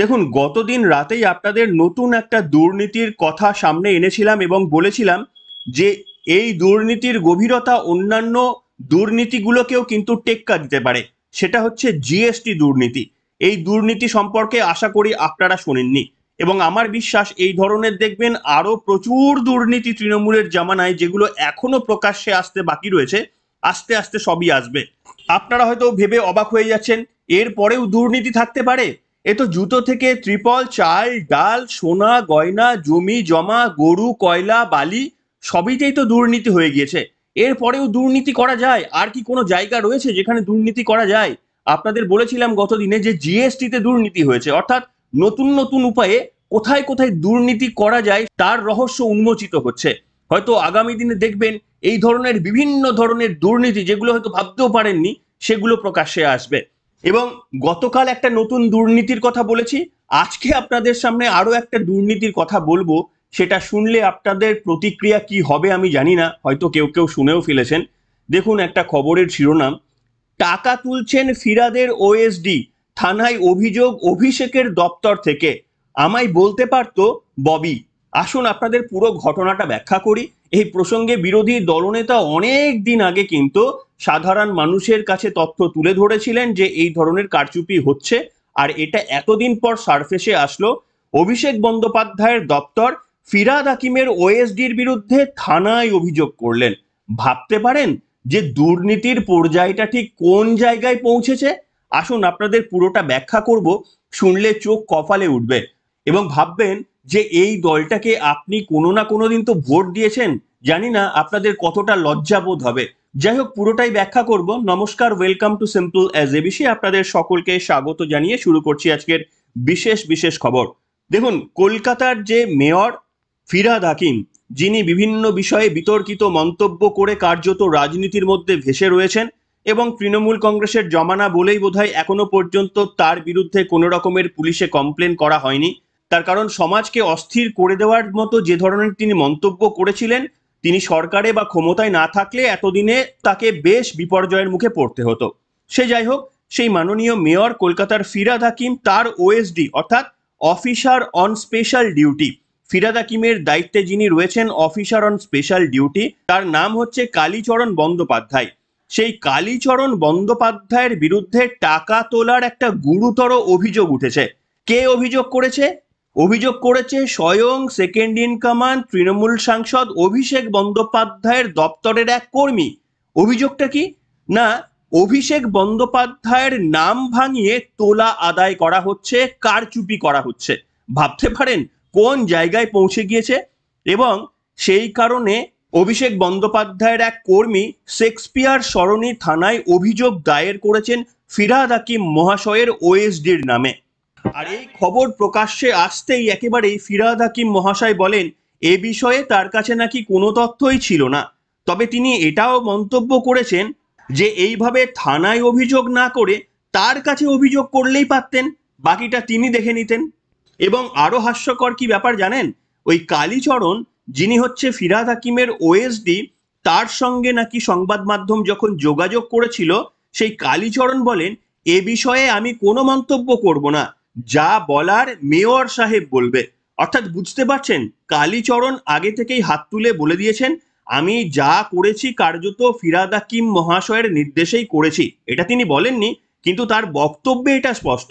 দেখুন গতদিন রাতেই আপনাদের নতুন একটা দুর্নীতির কথা সামনে এনেছিলাম এবং বলেছিলাম যে এই দুর্নীতির গভীরতা অন্যান্য দুর্নীতিগুলোকেও কিন্তু টেক্কা দিতে পারে সেটা হচ্ছে জিএসটি দুর্নীতি এই দুর্নীতি সম্পর্কে আশা করি আপনারা শোনেননি এবং আমার বিশ্বাস এই ধরনের দেখবেন আরও প্রচুর দুর্নীতি তৃণমূলের জামানায় যেগুলো এখনো প্রকাশ্যে আসতে বাকি রয়েছে আস্তে আস্তে সবই আসবে আপনারা হয়তো ভেবে অবাক হয়ে যাচ্ছেন এর পরেও দুর্নীতি থাকতে পারে এ তো জুতো থেকে ত্রিপল চাল ডাল সোনা গয়না জমি জমা গরু কয়লা বালি সবইতেই তো দুর্নীতি হয়ে গিয়েছে এরপরেও দুর্নীতি করা যায় আর কি কোনো জায়গা রয়েছে যেখানে দুর্নীতি করা যায় আপনাদের বলেছিলাম গতদিনে যে জিএসটিতে দুর্নীতি হয়েছে অর্থাৎ নতুন নতুন উপায়ে কোথায় কোথায় দুর্নীতি করা যায় তার রহস্য উন্মোচিত হচ্ছে হয়তো আগামী দিনে দেখবেন এই ধরনের বিভিন্ন ধরনের দুর্নীতি যেগুলো হয়তো ভাবতেও পারেননি সেগুলো প্রকাশ্যে আসবে এবং গতকাল একটা নতুন দুর্নীতির কথা বলেছি আজকে আপনাদের সামনে আরও একটা দুর্নীতির কথা বলবো সেটা শুনলে আপনাদের প্রতিক্রিয়া কি হবে আমি জানি না হয়তো কেউ কেউ শুনেও ফেলেছেন দেখুন একটা খবরের শিরোনাম টাকা তুলছেন ফিরাদের ওএসডি থানায় অভিযোগ অভিষেকের দপ্তর থেকে আমায় বলতে পারতো ববি আসুন আপনাদের পুরো ঘটনাটা ব্যাখ্যা করি এই প্রসঙ্গে বিরোধী দলনেতা অনেক দিন আগে কিন্তু সাধারণ মানুষের কাছে তথ্য তুলে ধরেছিলেন যে এই ধরনের কারচুপি হচ্ছে আর এটা এতদিন পর সারফেসে আসলো অভিষেক বন্দ্যোপাধ্যায়ের দপ্তর ফিরাদ হাকিমের ওএসডির বিরুদ্ধে থানায় অভিযোগ করলেন ভাবতে পারেন যে দুর্নীতির পর্যায়টা ঠিক কোন জায়গায় পৌঁছেছে আসুন আপনাদের পুরোটা ব্যাখ্যা করব শুনলে চোখ কপালে উঠবে এবং ভাববেন যে এই দলটাকে আপনি কোনো না কোনো দিন তো ভোট দিয়েছেন জানি না আপনাদের কতটা লজ্জাবোধ হবে যাই হোক পুরোটাই ব্যাখ্যা করব নমস্কার welcome to simple as a বিষয়ে আপনাদের সকলকে স্বাগত জানিয়ে শুরু করছি আজকের বিশেষ বিশেষ খবর দেখুন কলকাতার যে মেয়র ফিরাদ হাকিম যিনি বিভিন্ন বিষয়ে বিতর্কিত মন্তব্য করে কার্যত রাজনীতির মধ্যে ভেসে রয়েছেন এবং তৃণমূল কংগ্রেসের জমানা বলেই বোধহয় এখনো পর্যন্ত তার বিরুদ্ধে কোনো রকমের পুলিশে কমপ্লেন করা হয়নি তার কারণ সমাজকে অস্থির করে দেওয়ার মতো যে ধরনের তিনি মন্তব্য করেছিলেন তিনি সরকারে বা ক্ষমতায় না থাকলে এতদিনে তাকে বেশ বিপর্যয়ের মুখে পড়তে হতো সে যাই হোক সেই মাননীয় মেয়র কলকাতার ফিরাদ হাকিম তার ওএসডি অর্থাৎ officer on special duty Firhad হাকিমের দায়িত্বে যিনি রয়েছেন অফিসার অন স্পেশাল ডিউটি তার নাম হচ্ছে কালীচরণ বন্দ্যোপাধ্যায় সেই কালীচরণ বন্দ্যোপাধ্যায়ের বিরুদ্ধে টাকা তোলার একটা গুরুতর অভিযোগ উঠেছে কে অভিযোগ করেছে অভিযোগ করেছে স্বয়ং সেকেন্ড ইন কমান্ড তৃণমূল সাংসদ অভিষেক বন্দ্যোপাধ্যায়ের দপ্তরের এক কর্মী অভিযোগটা কি না অভিষেক বন্দ্যোপাধ্যায়ের নাম ভাঙিয়ে তোলা আদায় করা হচ্ছে কারচুপি করা হচ্ছে ভাবতে পারেন কোন জায়গায় পৌঁছে গিয়েছে এবং সেই কারণে অভিষেক বন্দ্যোপাধ্যায়ের এক কর্মী শেক্সপিয়ার সরণি থানায় অভিযোগ দায়ের করেছেন ফিরাদ আকিম মহাশয়ের ওএসডির নামে আর এই খবর প্রকাশ্যে আসতেই একেবারেই ফিরাদ হাকিম মহাশয় বলেন এ বিষয়ে তার কাছে নাকি কোনো তথ্যই ছিল না তবে তিনি এটাও মন্তব্য করেছেন যে এইভাবে থানায় অভিযোগ না করে তার কাছে অভিযোগ করলেই পারতেন বাকিটা তিনি দেখে নিতেন এবং আরও হাস্যকর কি ব্যাপার জানেন ওই কালীচরণ যিনি হচ্ছে ফিরাদ হাকিমের ওএসডি তার সঙ্গে নাকি সংবাদ মাধ্যম যখন যোগাযোগ করেছিল সেই কালীচরণ বলেন এ বিষয়ে আমি কোনো মন্তব্য করব না যা বলার মেয়র সাহেব বলবে অর্থাৎ বুঝতে পারছেন কালীচরণ আগে থেকেই হাত তুলে বলে দিয়েছেন আমি যা করেছি কার্যত ফিরাদাকিম মহাশয়ের নির্দেশেই করেছি এটা তিনি বলেননি কিন্তু তার বক্তব্যে এটা স্পষ্ট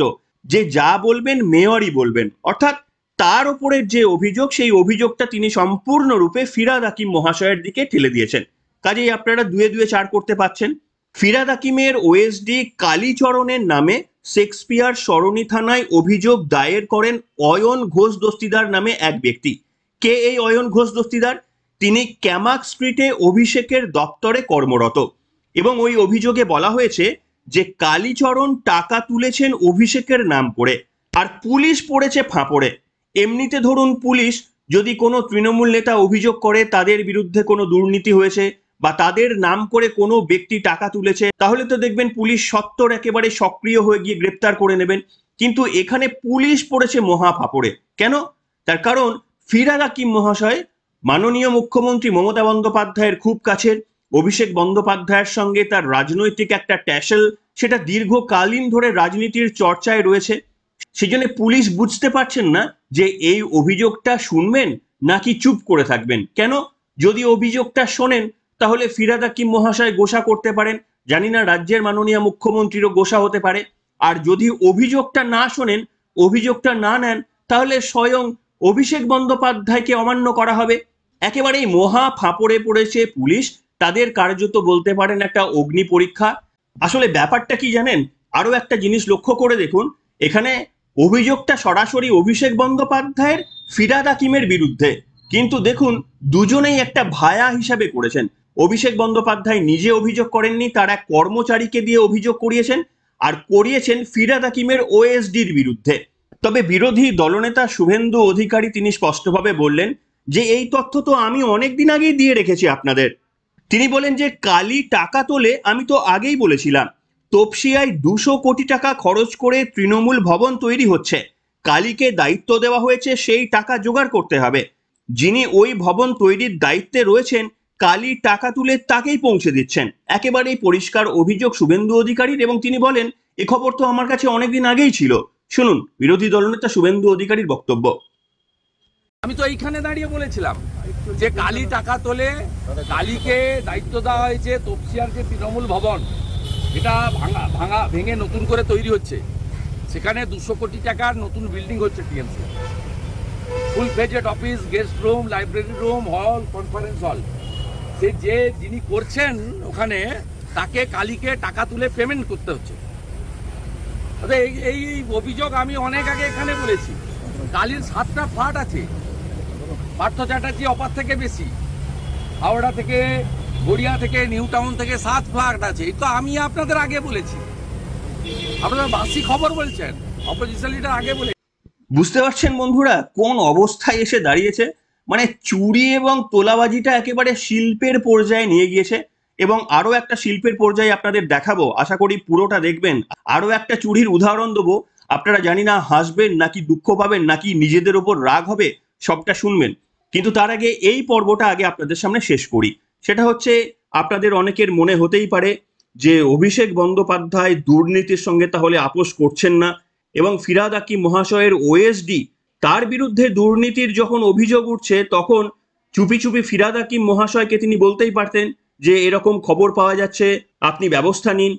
যে যা বলবেন মেয়রই বলবেন অর্থাৎ তার ওপরের যে অভিযোগ সেই অভিযোগটা তিনি সম্পূর্ণরূপে ফিরাদ হাকিম মহাশয়ের দিকে ঠেলে দিয়েছেন কাজেই আপনারা দুয়ে দুয়ে চার করতে পাচ্ছেন ফিরাদাকিমের ওএসডি কালীচরণের নামে শেক্সপিয়ার সরণি থানায় অভিযোগ দায়ের করেন অয়ন ঘোষ দস্তিদার নামে এক ব্যক্তি কে এই অয়ন ঘোষ দস্তিদার তিনি ক্যামাক স্ট্রিটে অভিষেকের দপ্তরে কর্মরত এবং ওই অভিযোগে বলা হয়েছে যে কালীচরণ টাকা তুলেছেন অভিষেকের নাম করে আর পুলিশ পড়েছে ফাঁপড়ে এমনিতে ধরুন পুলিশ যদি কোনো তৃণমূল নেতা অভিযোগ করে তাদের বিরুদ্ধে কোনো দুর্নীতি হয়েছে বা তাদের নাম করে কোনো ব্যক্তি টাকা তুলেছে তাহলে তো দেখবেন পুলিশ সত্তর একেবারে সক্রিয় হয়ে গিয়ে গ্রেপ্তার করে নেবেন কিন্তু এখানে পুলিশ পড়েছে মহা ফাপড়ে কেন তার কারণ ফিরাদ আকিম মহাশয় মাননীয় মুখ্যমন্ত্রী মমতা বন্দ্যোপাধ্যায়ের খুব কাছের অভিষেক বন্দ্যোপাধ্যায়ের সঙ্গে তার রাজনৈতিক একটা ট্যাসেল সেটা দীর্ঘকালীন ধরে রাজনীতির চর্চায় রয়েছে সেজন্য পুলিশ বুঝতে পারছেন না যে এই অভিযোগটা শুনবেন নাকি চুপ করে থাকবেন কেন যদি অভিযোগটা শোনেন তাহলে ফিরাদ হাকিম মহাশয় গোসা করতে পারেন জানি না রাজ্যের মাননীয় মুখ্যমন্ত্রীরও গোসা হতে পারে আর যদি অভিযোগটা না শোনেন অভিযোগটা না নেন তাহলে স্বয়ং অভিষেক বন্দ্যোপাধ্যায়কে অমান্য করা হবে একেবারেই মহা ফাঁপড়ে পড়েছে পুলিশ তাদের কার্যত বলতে পারেন একটা অগ্নি পরীক্ষা আসলে ব্যাপারটা কি জানেন আরও একটা জিনিস লক্ষ্য করে দেখুন এখানে অভিযোগটা সরাসরি অভিষেক বন্দ্যোপাধ্যায়ের ফিরাদ হাকিমের বিরুদ্ধে কিন্তু দেখুন দুজনেই একটা ভায়া হিসাবে করেছেন অভিষেক বন্দ্যোপাধ্যায় নিজে অভিযোগ করেননি তার এক কর্মচারীকে দিয়ে অভিযোগ করিয়েছেন আর করিয়েছেন ফিরাদ হাকিমের ওএসডির বিরুদ্ধে তবে বিরোধী দলনেতা শুভেন্দু অধিকারী তিনি স্পষ্টভাবে বললেন যে এই তথ্য তো আমি অনেক দিন আগেই দিয়ে রেখেছি আপনাদের তিনি বলেন যে কালি টাকা তোলে আমি তো আগেই বলেছিলাম তপসিয়ায় দুশো কোটি টাকা খরচ করে তৃণমূল ভবন তৈরি হচ্ছে কালীকে দায়িত্ব দেওয়া হয়েছে সেই টাকা জোগাড় করতে হবে যিনি ওই ভবন তৈরির দায়িত্বে রয়েছেন কালি টাকা তুলে তাকেই পৌঁছে দিচ্ছেন একেবারেই পরিষ্কার অভিযোগ শুভেন্দু অধিকারীর এবং তিনি বলেন এ খবর তো আমার কাছে অনেকদিন আগেই ছিল শুনুন বিরোধী দলনেতা শুভেন্দু অধিকারীর বক্তব্য আমি তো এইখানে দাঁড়িয়ে বলেছিলাম যে কালী টাকা তোলে কালীকে দায়িত্ব দেওয়া হয়েছে তপসিয়ার যে তৃণমূল ভবন এটা ভাঙা ভাঙা ভেঙে নতুন করে তৈরি হচ্ছে সেখানে দুশো কোটি টাকার নতুন বিল্ডিং হচ্ছে TMC full phased office guest room library room hall conference hall যে যে যিনি করছেন ওখানে তাকে কালীকে টাকা তুলে পেমেন্ট করতে হচ্ছে এই এই অভিযোগ আমি অনেক আগে এখানে বলেছি কালির সাতটা ফ্ল্যাট আছে পার্থ চ্যাটার্জি অপার থেকে বেশি হাওড়া থেকে গড়িয়া থেকে নিউ টাউন থেকে সাত ফ্ল্যাট আছে এই তো আমি আপনাদের আগে বলেছি আপনারা বাসি খবর বলছেন অপোজিশন লিডার আগে বলে বুঝতে পারছেন বন্ধুরা কোন অবস্থায় এসে দাঁড়িয়েছে মানে চুরি এবং তোলাবাজিটা একেবারে শিল্পের পর্যায়ে নিয়ে গিয়েছে এবং আরও একটা শিল্পের পর্যায়ে আপনাদের দেখাবো আশা করি পুরোটা দেখবেন আরও একটা চুরির উদাহরণ দেবো আপনারা জানি না হাসবেন নাকি দুঃখ পাবেন নাকি নিজেদের ওপর রাগ হবে সবটা শুনবেন কিন্তু তার আগে এই পর্বটা আগে আপনাদের সামনে শেষ করি সেটা হচ্ছে আপনাদের অনেকের মনে হতেই পারে যে অভিষেক বন্দ্যোপাধ্যায় দুর্নীতির সঙ্গে তাহলে আপোষ করছেন না এবং ফিরাদ আকি মহাশয়ের ওএসডি তার বিরুদ্ধে দুর্নীতির যখন অভিযোগ উঠছে তখন চুপি চুপি ফিরাদ হাকিম মহাশয়কে তিনি বলতেই পারতেন যে এরকম খবর পাওয়া যাচ্ছে আপনি ব্যবস্থা নিন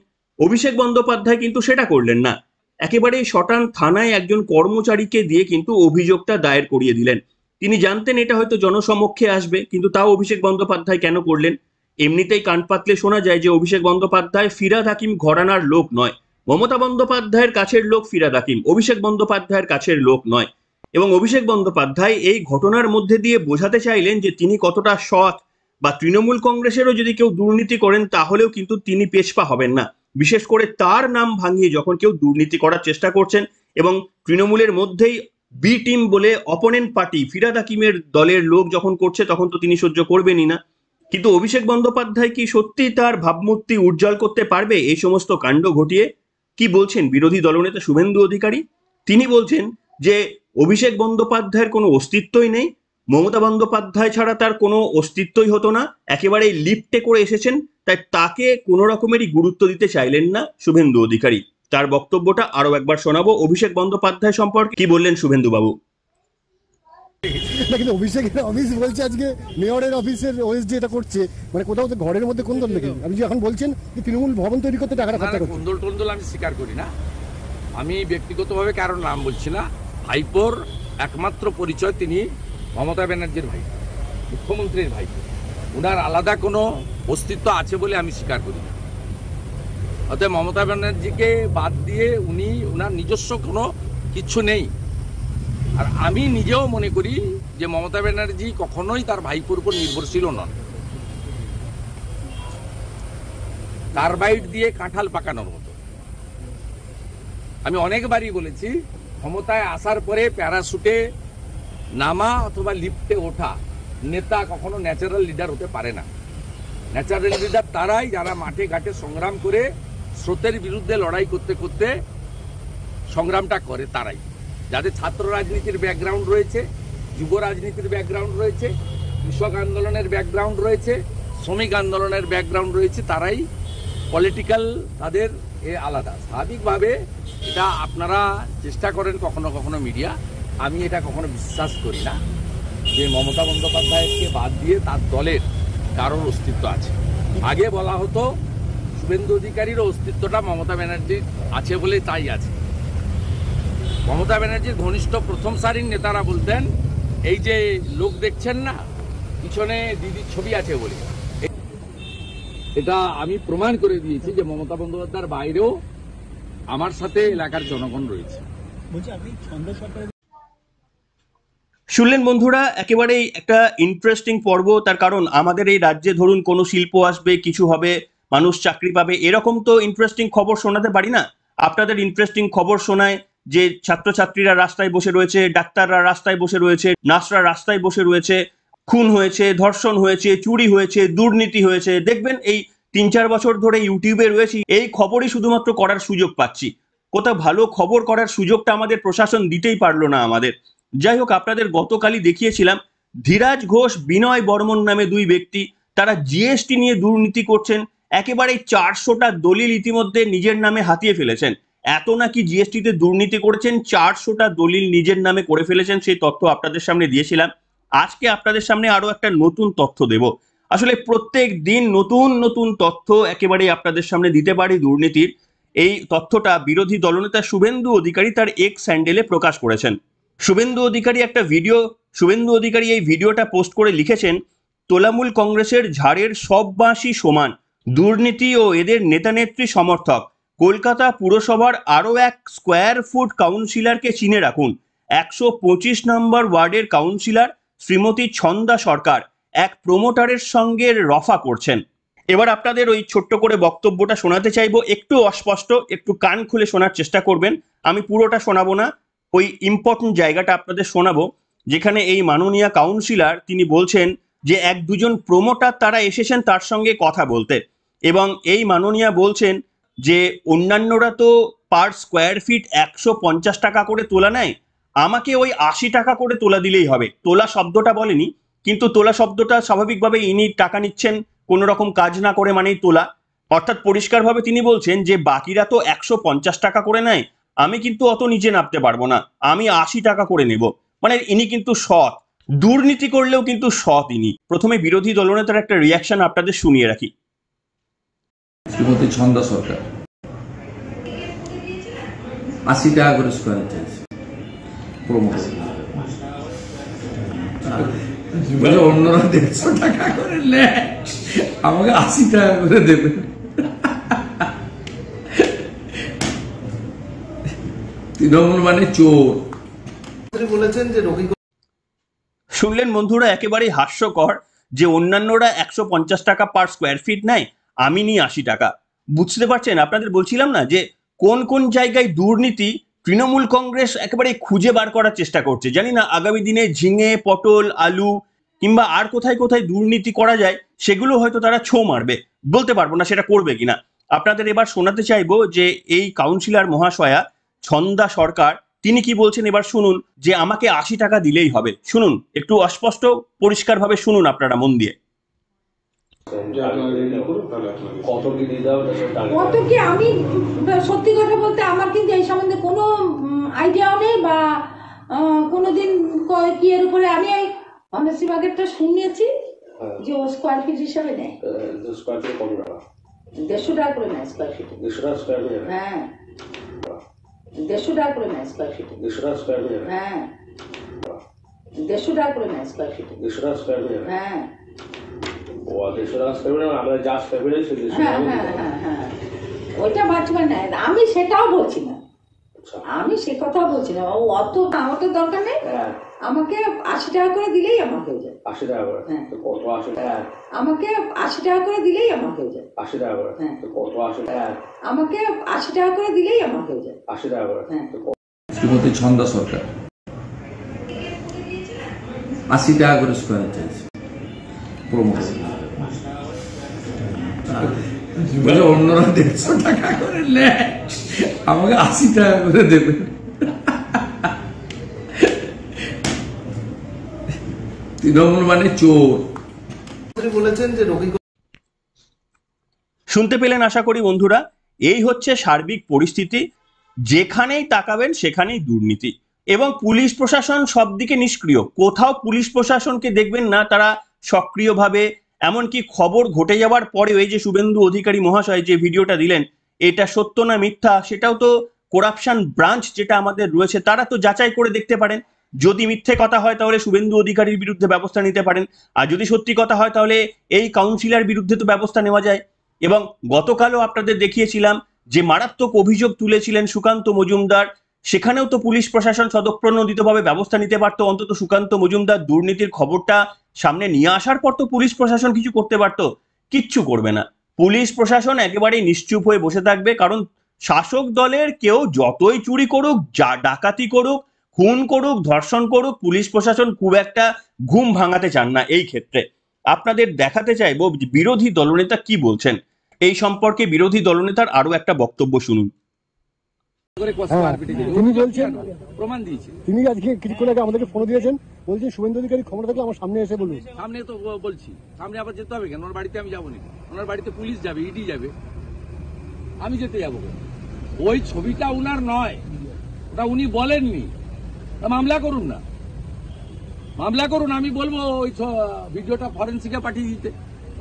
অভিষেক বন্দ্যোপাধ্যায় কিন্তু সেটা করলেন না একেবারে শটান থানায় একজন কর্মচারীকে দিয়ে কিন্তু অভিযোগটা দায়ের করিয়ে দিলেন তিনি জানতেন এটা হয়তো জনসমক্ষে আসবে কিন্তু তাও অভিষেক বন্দ্যোপাধ্যায় কেন করলেন এমনিতেই কান পাতলে শোনা যায় যে অভিষেক বন্দ্যোপাধ্যায় ফিরাদ হাকিম ঘরানার লোক নয় মমতা বন্দ্যোপাধ্যায়ের কাছের লোক ফিরাদ হাকিম অভিষেক বন্দ্যোপাধ্যায়ের কাছের লোক নয় এবং অভিষেক বন্দ্যোপাধ্যায় এই ঘটনার মধ্যে দিয়ে বোঝাতে চাইলেন যে তিনি কতটা সৎ বা তৃণমূল কংগ্রেসেরও যদি কেউ দুর্নীতি করেন তাহলেও কিন্তু তিনি পেশপা হবেন না বিশেষ করে তার নাম ভাঙিয়ে যখন কেউ দুর্নীতি করার চেষ্টা করছেন এবং তৃণমূলের মধ্যেই বি টিম বলে অপোনেন্ট পার্টি ফিরাদ হাকিমের দলের লোক যখন করছে তখন তো তিনি সহ্য করবেনই না কিন্তু অভিষেক বন্দ্যোপাধ্যায় কি সত্যি তার ভাবমূর্তি উজ্জ্বল করতে পারবে এই সমস্ত কাণ্ড ঘটিয়ে কি বলছেন বিরোধী দলনেতা শুভেন্দু অধিকারী তিনি বলছেন যে অভিষেক বন্দ্যোপাধ্যায়ের কোনো অস্তিত্বই নেই মমতা বন্দ্যোপাধ্যায় ছাড়া তার কোনো অস্তিত্বই হতো না একেবারে লিফটে করে এসেছেন তাই তাকে কোনো রকমেরই গুরুত্ব দিতে চাইলেন না শুভেন্দু অধিকারী তার বক্তব্যটা আরো একবার শোনাবো অভিষেক বন্দ্যোপাধ্যায় সম্পর্কে কি বললেন শুভেন্দু বাবু অভিষেকের অফিস বলছে আজকে মেয়রের অফিসের ওয়েস যে করছে মানে কোথাও তো ঘরের মধ্যে কোন দল দেখি আপনি যখন বলছেন যে তৃণমূল ভবন তৈরি করতে টাকাটা খরচা করছে কোন্দল আমি স্বীকার করি না আমি ব্যক্তিগতভাবে কারোর নাম বলছি না ভাইপোর একমাত্র পরিচয় তিনি মমতা ব্যানার্জির ভাই মুখ্যমন্ত্রীর ভাই উনার আলাদা কোনো অস্তিত্ব আছে বলে আমি স্বীকার করি না অতএব মমতা ব্যানার্জিকে বাদ দিয়ে উনি ওনার নিজস্ব কোনো কিছু নেই আর আমি নিজেও মনে করি যে মমতা ব্যানার্জি কখনোই তার ভাইপুর উপর নির্ভরশীল নন কার্বাইড দিয়ে কাঁঠাল পাকানোর মতো আমি অনেকবারই বলেছি ক্ষমতায় আসার পরে প্যারাশুটে নামা অথবা লিফটে ওঠা নেতা কখনো ন্যাচারাল লিডার হতে পারে না ন্যাচারাল লিডার তারাই যারা মাঠে ঘাটে সংগ্রাম করে স্রোতের বিরুদ্ধে লড়াই করতে করতে সংগ্রামটা করে তারাই যাদের ছাত্র রাজনীতির ব্যাকগ্রাউন্ড রয়েছে যুব রাজনীতির ব্যাকগ্রাউন্ড রয়েছে কৃষক আন্দোলনের ব্যাকগ্রাউন্ড রয়েছে শ্রমিক আন্দোলনের ব্যাকগ্রাউন্ড রয়েছে তারাই পলিটিক্যাল তাদের এ আলাদা স্বাভাবিকভাবে এটা আপনারা চেষ্টা করেন কখনো কখনো মিডিয়া আমি এটা কখনো বিশ্বাস করি না যে মমতা বন্দ্যোপাধ্যায়কে বাদ দিয়ে তার দলের কারোর অস্তিত্ব আছে আগে বলা হতো শুভেন্দু অধিকারীরও অস্তিত্বটা মমতা ব্যানার্জির আছে বলে তাই আছে মমতা ব্যানার্জির ঘনিষ্ঠ প্রথম সারির নেতারা বলতেন এই যে লোক দেখছেন না পিছনে দিদির ছবি আছে বলে এটা আমি প্রমাণ করে দিয়েছি যে মমতা বন্দ্যোপাধ্যায়ের বাইরেও আমার সাথে এলাকার জনগণ রয়েছে শুনলেন বন্ধুরা একেবারেই একটা ইন্টারেস্টিং পর্ব তার কারণ আমাদের এই রাজ্যে ধরুন কোনো শিল্প আসবে কিছু হবে মানুষ চাকরি পাবে এরকম তো ইন্টারেস্টিং খবর শোনাতে পারি না আপনাদের ইন্টারেস্টিং খবর শোনায় যে ছাত্রছাত্রীরা রাস্তায় বসে রয়েছে ডাক্তাররা রাস্তায় বসে রয়েছে নার্সরা রাস্তায় বসে রয়েছে খুন হয়েছে ধর্ষণ হয়েছে চুরি হয়েছে দুর্নীতি হয়েছে দেখবেন এই তিন চার বছর ধরে ইউটিউবে রয়েছি এই খবরই শুধুমাত্র করার সুযোগ পাচ্ছি কোথাও ভালো খবর করার সুযোগটা আমাদের প্রশাসন দিতেই পারলো না আমাদের যাই হোক আপনাদের গতকালই দেখিয়েছিলাম ধীরাজ ঘোষ বিনয় বর্মন নামে দুই ব্যক্তি তারা জিএসটি নিয়ে দুর্নীতি করছেন একেবারে চারশোটা দলিল ইতিমধ্যে নিজের নামে হাতিয়ে ফেলেছেন এত নাকি জিএসটিতে দুর্নীতি করেছেন চারশোটা দলিল নিজের নামে করে ফেলেছেন সেই তথ্য আপনাদের সামনে দিয়েছিলাম আজকে আপনাদের সামনে আরো একটা নতুন তথ্য দেব আসলে প্রত্যেক দিন নতুন নতুন তথ্য একেবারে আপনাদের সামনে দিতে পারি দুর্নীতির এই তথ্যটা বিরোধী দলনেতা শুভেন্দু অধিকারী তার এক স্যান্ডেলে প্রকাশ করেছেন শুভেন্দু অধিকারী একটা ভিডিও শুভেন্দু অধিকারী এই ভিডিওটা পোস্ট করে লিখেছেন তোলামূল কংগ্রেসের ঝাড়ের সব বাঁশি সমান দুর্নীতি ও এদের নেতানেত্রী সমর্থক কলকাতা পুরসভার আরও এক স্কোয়ার ফুট কাউন্সিলরকে চিনে রাখুন একশো পঁচিশ নম্বর ওয়ার্ডের কাউন্সিলর শ্রীমতী ছন্দা সরকার এক প্রোমোটারের সঙ্গে রফা করছেন এবার আপনাদের ওই ছোট্ট করে বক্তব্যটা শোনাতে চাইবো একটু অস্পষ্ট একটু কান খুলে শোনার চেষ্টা করবেন আমি পুরোটা শোনাবো না ওই ইম্পর্টেন্ট জায়গাটা আপনাদের শোনাবো যেখানে এই মাননীয় কাউন্সিলর তিনি বলছেন যে এক দুজন প্রোমোটার তারা এসেছেন তার সঙ্গে কথা বলতে এবং এই মাননীয়া বলছেন যে অন্যান্যরা তো পার স্কোয়ার ফিট একশো পঞ্চাশ টাকা করে তোলা নেয় আমাকে ওই আশি টাকা করে তোলা দিলেই হবে তোলা শব্দটা বলেনি কিন্তু তোলা শব্দটা স্বাভাবিকভাবে ইনি টাকা নিচ্ছেন কোন রকম কাজ না করে মানেই তোলা অর্থাৎ পরিষ্কারভাবে তিনি বলছেন যে বাকিরা তো একশো পঞ্চাশ টাকা করে নেয় আমি কিন্তু অত নিজে নামতে পারবো না আমি আশি টাকা করে নেব মানে ইনি কিন্তু সৎ দুর্নীতি করলেও কিন্তু সৎ ইনি প্রথমে বিরোধী দলনেতার একটা রিয়াকশন আপনাদের শুনিয়ে রাখি শ্রীমতী ছন্দা সরকার আশি টাকা করে স্কোয়ার অন্যরা দেড়শো টাকা করে নেয় আমাকে আশি টাকা করে দেবে তৃণমূল মানে চোর বলেছেন যে রবি শুনলেন বন্ধুরা একেবারেই হাস্যকর যে অন্যান্যরা একশো পঞ্চাশ টাকা পার স্কোয়ার ফিট নেয় আমি নিই আশি টাকা বুঝতে পারছেন আপনাদের বলছিলাম না যে কোন কোন জায়গায় দুর্নীতি তৃণমূল কংগ্রেস একেবারে খুঁজে বার করার চেষ্টা করছে জানি না আগামী দিনে ঝিঙে পটল আলু কিংবা আর কোথায় কোথায় দুর্নীতি করা যায় সেগুলো হয়তো তারা ছো মারবে বলতে পারবো না সেটা করবে কিনা আপনাদের এবার শোনাতে চাইবো যে এই কাউন্সিলর মহাশয়া ছন্দা সরকার তিনি কি বলছেন এবার শুনুন যে আমাকে আশি টাকা দিলেই হবে শুনুন একটু অস্পষ্ট পরিষ্কারভাবে শুনুন আপনারা মন দিয়ে কত কি আমি সত্যি কথা বলতে আমার কিন্তু এই সম্বন্ধে কোনো আইডিয়াও নেই বা কোনোদিন কি এর উপরে আমি ওই অনার্সি বাগেরটা শুনিয়েছি যে ও স্কোয়ার ফিট হিসাবে নেয় স্কোয়ার দেড়শো টাকা করে নেয় স্কোয়ার ফিট দেড়শো টাকা স্কোয়ার ফিট হ্যাঁ দেড়শো টাকা করে নেয় স্কোয়ার ফিট দেড়শো টাকা স্কোয়ার ফিট হ্যাঁ দেড়শো টাকা করে নেয় স্কোয়ার ফিট দেড়শো টাকা স্কোয়ার ফিট হ্যাঁ ও দেশের হ্যাঁ হ্যাঁ হ্যাঁ হ্যাঁ ওইটা বাঁচবে আমি সেটাও বলছি না আচ্ছা। আমি সে কথা বলছি না ও অত আমার তো দরকার নেই হ্যাঁ। আমাকে আশি টাকা করে দিলেই আমার হয়ে যায় আশি টাকা করে হ্যাঁ কত আশি টাকা হ্যাঁ। আমাকে আশি টাকা করে দিলেই আমার হয়ে যায় আশি টাকা করে হ্যাঁ। কত আশি টাকা আমাকে আশি টাকা করে দিলেই আমার হয়ে যায় আশি টাকা করে শ্রীমতী ছন্দা সরকার আশি টাকা করে স্কোয়ার চাইছে প্রমোশন অন্যরা দেড়শো টাকা করে নেয় আমাকে আশি টাকা করে দেবে তৃণমূল মানে চোর বলেছেন যে রোগী শুনতে পেলেন আশা করি বন্ধুরা এই হচ্ছে সার্বিক পরিস্থিতি যেখানেই তাকাবেন সেখানেই দুর্নীতি এবং পুলিশ প্রশাসন সব দিকে নিষ্ক্রিয় কোথাও পুলিশ প্রশাসনকে দেখবেন না তারা সক্রিয়ভাবে এমনকি খবর ঘটে যাওয়ার পরেও এই যে শুভেন্দু অধিকারী মহাশয় যে ভিডিওটা দিলেন এটা সত্য না মিথ্যা সেটাও তো করাপশন ব্রাঞ্চ যেটা আমাদের রয়েছে তারা তো যাচাই করে দেখতে পারেন যদি মিথ্যে কথা হয় তাহলে শুভেন্দু অধিকারীর বিরুদ্ধে ব্যবস্থা নিতে পারেন আর যদি সত্যি কথা হয় তাহলে এই কাউন্সিলর বিরুদ্ধে তো ব্যবস্থা নেওয়া যায় এবং গতকালও আপনাদের দেখিয়েছিলাম যে মারাত্মক অভিযোগ তুলেছিলেন সুকান্ত মজুমদার সেখানেও তো পুলিশ প্রশাসন সদপ্রণোদিতভাবে ব্যবস্থা নিতে পারত অন্তত সুকান্ত মজুমদার দুর্নীতির খবরটা সামনে নিয়ে আসার পর তো পুলিশ প্রশাসন কিছু করতে পারত কিচ্ছু করবে না পুলিশ প্রশাসন একেবারেই নিশ্চুপ হয়ে বসে থাকবে কারণ শাসক দলের কেউ যতই চুরি করুক যা ডাকাতি করুক খুন করুক ধর্ষণ করুক পুলিশ প্রশাসন খুব একটা ঘুম ভাঙাতে চান না এই ক্ষেত্রে আপনাদের দেখাতে চাইব বিরোধী দলনেতা কি বলছেন এই সম্পর্কে বিরোধী দলনেতার আরও একটা বক্তব্য শুনুন হ্যাঁ, তিনি বলছেন প্রমাণ দিয়েছে তিনি আজকে কিছুক্ষণ আগে আমাদেরকে ফোন দিয়েছেন বলছেন শুভেন্দু অধিকারী ক্ষমতা থাকলে আমার সামনে এসে বলুন সামনে তো বলছি সামনে আবার যেতে হবে কেন ওনার বাড়িতে আমি যাবো না ওনার বাড়িতে পুলিশ যাবে ইডি e যাবে আমি যেতে যাবো ওই ছবিটা উনার নয় ওটা উনি বলেননি মামলা করুন না মামলা করুন আমি বলবো ওই ভিডিওটা ফরেন্সিকে পাঠিয়ে দিতে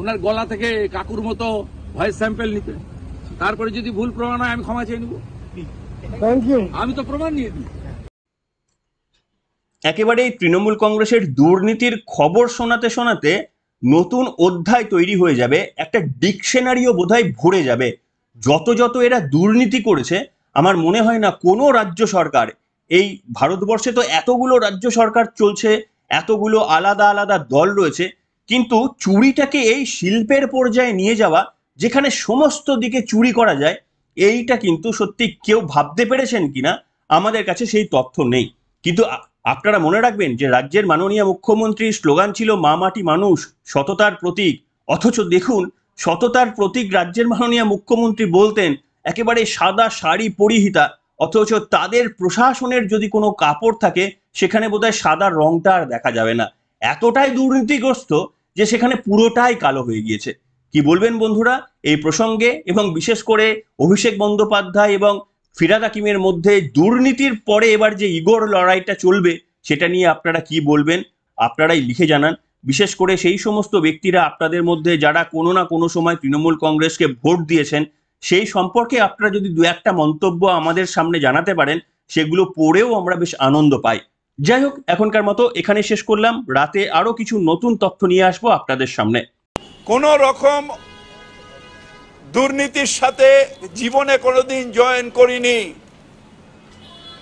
ওনার গলা থেকে কাকুর মতো ভয়েস স্যাম্পেল নিতে তারপরে যদি ভুল প্রমাণ হয় আমি ক্ষমা চেয়ে নেবো আমি তো প্রমাণ নিয়ে দিই একেবারে তৃণমূল কংগ্রেসের দুর্নীতির খবর শোনাতে শোনাতে নতুন অধ্যায় তৈরি হয়ে যাবে একটা ডিকশনারিও বোধ ভরে যাবে যত যত এরা দুর্নীতি করেছে আমার মনে হয় না কোনো রাজ্য সরকার এই ভারতবর্ষে তো এতগুলো রাজ্য সরকার চলছে এতগুলো আলাদা আলাদা দল রয়েছে কিন্তু চুরিটাকে এই শিল্পের পর্যায়ে নিয়ে যাওয়া যেখানে সমস্ত দিকে চুরি করা যায় এইটা কিন্তু সত্যি কেউ ভাবতে পেরেছেন কিনা আমাদের কাছে সেই তথ্য নেই কিন্তু আপনারা মনে রাখবেন যে রাজ্যের মাননীয় মুখ্যমন্ত্রীর স্লোগান ছিল মা মাটি মানুষ সততার প্রতীক অথচ দেখুন সততার প্রতীক রাজ্যের মাননীয় মুখ্যমন্ত্রী বলতেন একেবারে সাদা শাড়ি পরিহিতা অথচ তাদের প্রশাসনের যদি কোনো কাপড় থাকে সেখানে বোধহয় সাদা রংটা আর দেখা যাবে না এতটাই দুর্নীতিগ্রস্ত যে সেখানে পুরোটাই কালো হয়ে গিয়েছে কি বলবেন বন্ধুরা এই প্রসঙ্গে এবং বিশেষ করে অভিষেক বন্দ্যোপাধ্যায় এবং ফিরাদ হাকিমের মধ্যে দুর্নীতির পরে এবার যে ইগোর লড়াইটা চলবে সেটা নিয়ে আপনারা কি বলবেন আপনারাই লিখে জানান বিশেষ করে সেই সমস্ত ব্যক্তিরা আপনাদের মধ্যে যারা কোনো না কোনো সময় তৃণমূল কংগ্রেসকে ভোট দিয়েছেন সেই সম্পর্কে আপনারা যদি দু একটা মন্তব্য আমাদের সামনে জানাতে পারেন সেগুলো পড়েও আমরা বেশ আনন্দ পাই যাই হোক এখনকার মতো এখানে শেষ করলাম রাতে আরও কিছু নতুন তথ্য নিয়ে আসবো আপনাদের সামনে কোন রকম দুর্নীতির সাথে জীবনে কোনোদিন জয়েন করিনি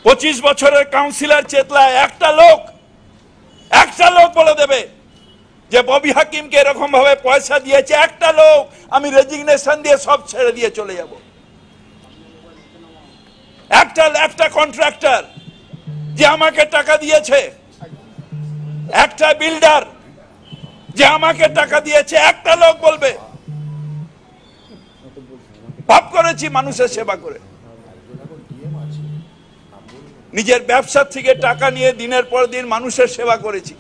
পঁচিশ বছরের কাউন্সিলর চেতলায় একটা লোক একটা লোক বলে দেবে যে ববি হাকিমকে এরকম ভাবে পয়সা দিয়েছে একটা লোক আমি রেজিগনেশন দিয়ে সব ছেড়ে দিয়ে চলে যাব একটা একটা কন্ট্রাক্টর যে আমাকে টাকা দিয়েছে একটা বিল্ডার যে আমাকে টাকা দিয়েছে একটা লোক বলবে পাপ করেছি মানুষের সেবা করে নিজের ব্যবসার থেকে টাকা নিয়ে দিনের পর দিন মানুষের সেবা করেছি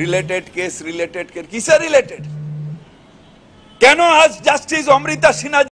রিলেটেড কেস রিলেটেড কেস কিসে রিলেটেড কেন আজ জাস্টিস অমৃতা সিনহা